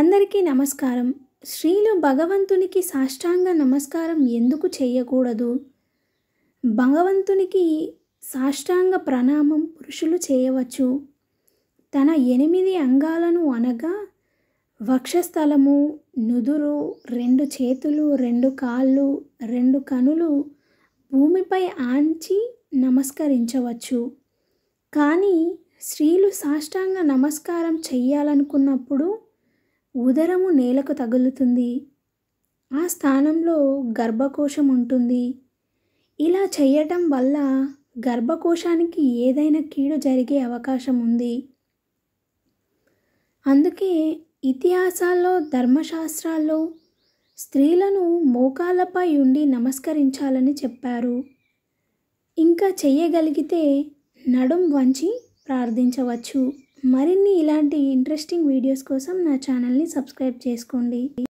అందరికీ నమస్కారం స్త్రీలు భగవంతునికి సాష్టాంగ నమస్కారం ఎందుకు చేయకూడదు భగవంతునికి సాష్టాంగ ప్రణామం పురుషులు చేయవచ్చు తన ఎనిమిది అంగాలను అనగా వక్షస్థలము నుదురు రెండు చేతులు రెండు కాళ్ళు రెండు కనులు భూమిపై ఆంచి నమస్కరించవచ్చు కానీ స్త్రీలు సాష్టాంగ నమస్కారం చెయ్యాలనుకున్నప్పుడు ఉదరము నేలకు తగులుతుంది ఆ స్థానంలో గర్భకోశం ఉంటుంది ఇలా చేయటం వల్ల గర్భకోశానికి ఏదైనా కీడు జరిగే అవకాశం ఉంది అందుకే ఇతిహాసాల్లో ధర్మశాస్త్రాల్లో స్త్రీలను మోకాలపై ఉండి నమస్కరించాలని చెప్పారు ఇంకా చెయ్యగలిగితే నడుం వంచి ప్రార్థించవచ్చు మరిన్ని ఇలాంటి ఇంట్రెస్టింగ్ వీడియోస్ కోసం నా ఛానల్ని సబ్స్క్రైబ్ చేసుకోండి